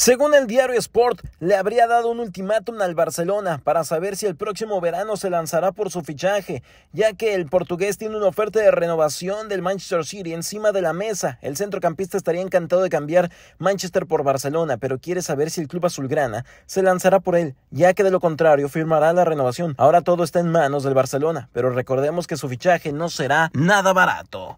Según el diario Sport, le habría dado un ultimátum al Barcelona para saber si el próximo verano se lanzará por su fichaje, ya que el portugués tiene una oferta de renovación del Manchester City encima de la mesa. El centrocampista estaría encantado de cambiar Manchester por Barcelona, pero quiere saber si el club azulgrana se lanzará por él, ya que de lo contrario firmará la renovación. Ahora todo está en manos del Barcelona, pero recordemos que su fichaje no será nada barato.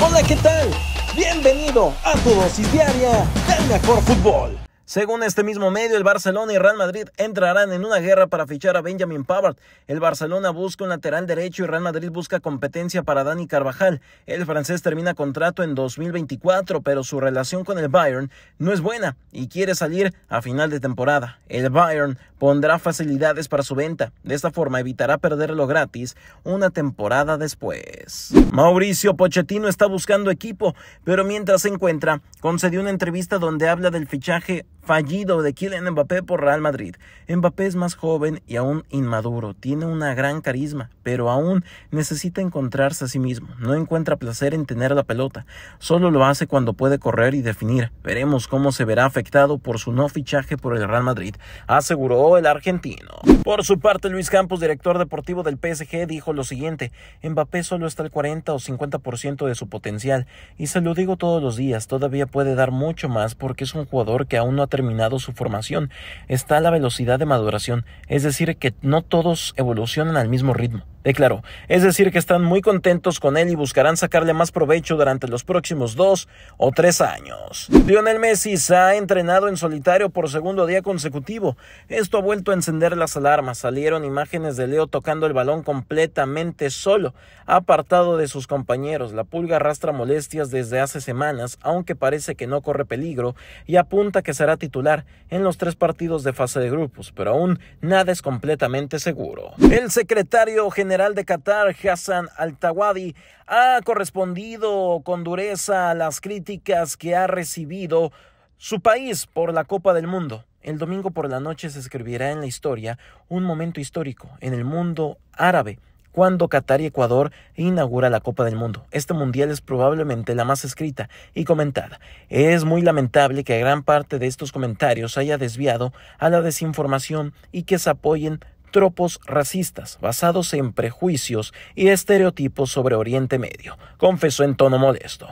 Hola, ¿qué tal? Bienvenido a tu dosis diaria del mejor fútbol. Según este mismo medio, el Barcelona y Real Madrid entrarán en una guerra para fichar a Benjamin Pavard. El Barcelona busca un lateral derecho y Real Madrid busca competencia para Dani Carvajal. El francés termina contrato en 2024, pero su relación con el Bayern no es buena y quiere salir a final de temporada. El Bayern pondrá facilidades para su venta. De esta forma evitará perderlo gratis una temporada después. Mauricio Pochettino está buscando equipo, pero mientras se encuentra, concedió una entrevista donde habla del fichaje fallido de Kylian Mbappé por Real Madrid. Mbappé es más joven y aún inmaduro, tiene una gran carisma, pero aún necesita encontrarse a sí mismo. No encuentra placer en tener la pelota, solo lo hace cuando puede correr y definir. Veremos cómo se verá afectado por su no fichaje por el Real Madrid, aseguró el argentino. Por su parte, Luis Campos, director deportivo del PSG, dijo lo siguiente: Mbappé solo está al 40 o 50% de su potencial y se lo digo todos los días, todavía puede dar mucho más porque es un jugador que aún no ha terminado su formación, está la velocidad de maduración, es decir, que no todos evolucionan al mismo ritmo declaró. Es decir, que están muy contentos con él y buscarán sacarle más provecho durante los próximos dos o tres años. Lionel Messi se ha entrenado en solitario por segundo día consecutivo. Esto ha vuelto a encender las alarmas. Salieron imágenes de Leo tocando el balón completamente solo, apartado de sus compañeros. La pulga arrastra molestias desde hace semanas, aunque parece que no corre peligro y apunta que será titular en los tres partidos de fase de grupos, pero aún nada es completamente seguro. El secretario general general de Qatar, Hassan Al-Tawadi, ha correspondido con dureza a las críticas que ha recibido su país por la Copa del Mundo. El domingo por la noche se escribirá en la historia un momento histórico en el mundo árabe cuando Qatar y Ecuador inaugura la Copa del Mundo. Este mundial es probablemente la más escrita y comentada. Es muy lamentable que gran parte de estos comentarios haya desviado a la desinformación y que se apoyen tropos racistas basados en prejuicios y estereotipos sobre Oriente Medio, confesó en tono modesto.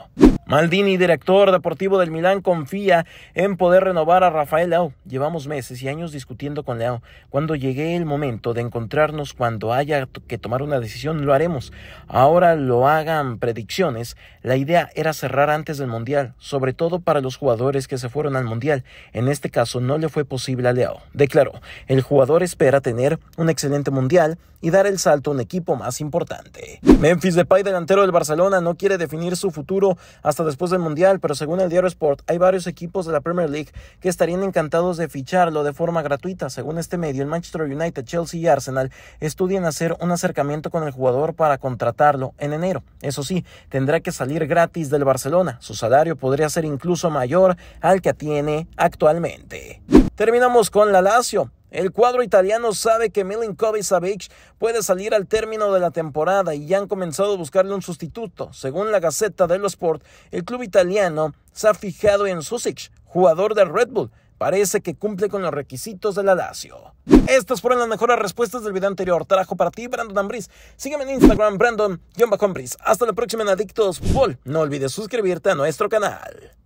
Maldini, director deportivo del Milán, confía en poder renovar a Rafael Leao. Llevamos meses y años discutiendo con Leao. Cuando llegue el momento de encontrarnos, cuando haya que tomar una decisión, lo haremos. Ahora lo hagan predicciones. La idea era cerrar antes del Mundial, sobre todo para los jugadores que se fueron al Mundial. En este caso no le fue posible a Leao. Declaró, el jugador espera tener un excelente Mundial y dar el salto a un equipo más importante. Memphis Depay, delantero del Barcelona, no quiere definir su futuro hasta después del Mundial, pero según el diario Sport, hay varios equipos de la Premier League que estarían encantados de ficharlo de forma gratuita. Según este medio, el Manchester United, Chelsea y Arsenal estudian hacer un acercamiento con el jugador para contratarlo en enero. Eso sí, tendrá que salir gratis del Barcelona. Su salario podría ser incluso mayor al que tiene actualmente. Terminamos con la Lazio. El cuadro italiano sabe que Milinkovic Savic puede salir al término de la temporada y ya han comenzado a buscarle un sustituto. Según la Gaceta dello Sport, el club italiano se ha fijado en Susic, jugador del Red Bull. Parece que cumple con los requisitos de la Lazio. Estas fueron las mejores respuestas del video anterior. Trajo para ti Brandon Ambris. Sígueme en Instagram, Brandon-Ambris. Hasta la próxima en Adictos fútbol. No olvides suscribirte a nuestro canal.